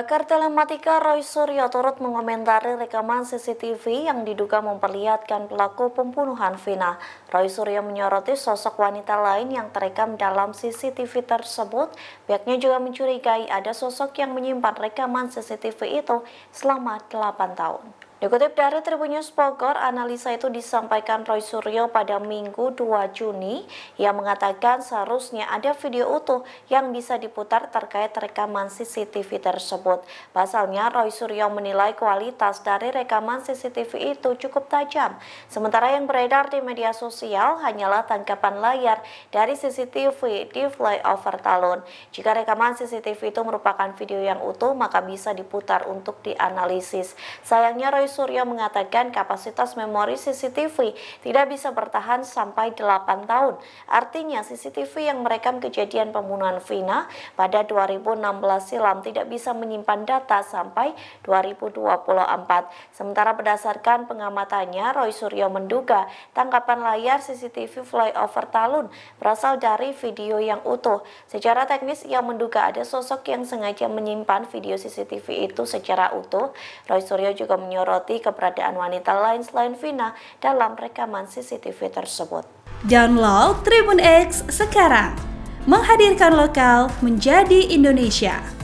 Pakar telematika Roy Suryo turut mengomentari rekaman CCTV yang diduga memperlihatkan pelaku pembunuhan Vina. Roy Suryo menyoroti sosok wanita lain yang terekam dalam CCTV tersebut. Pihaknya juga mencurigai ada sosok yang menyimpan rekaman CCTV itu selama 8 tahun. Dikutip dari Tribun News Bogor, analisa itu disampaikan Roy Suryo pada Minggu 2 Juni yang mengatakan seharusnya ada video utuh yang bisa diputar terkait rekaman CCTV tersebut. Pasalnya, Roy Suryo menilai kualitas dari rekaman CCTV itu cukup tajam. Sementara yang beredar di media sosial hanyalah tangkapan layar dari CCTV di flyover Talun. Jika rekaman CCTV itu merupakan video yang utuh, maka bisa diputar untuk dianalisis. Sayangnya Roy Suryo mengatakan kapasitas memori CCTV tidak bisa bertahan sampai 8 tahun. Artinya CCTV yang merekam kejadian pembunuhan Vina pada 2016 silam tidak bisa menyimpan data sampai 2024. Sementara berdasarkan pengamatannya, Roy Suryo menduga tangkapan layar CCTV flyover Talun berasal dari video yang utuh. Secara teknis, ia menduga ada sosok yang sengaja menyimpan video CCTV itu secara utuh. Roy Suryo juga menyorot menyoroti keberadaan wanita lain selain Vina dalam rekaman CCTV tersebut. Download Tribun X sekarang, menghadirkan lokal menjadi Indonesia.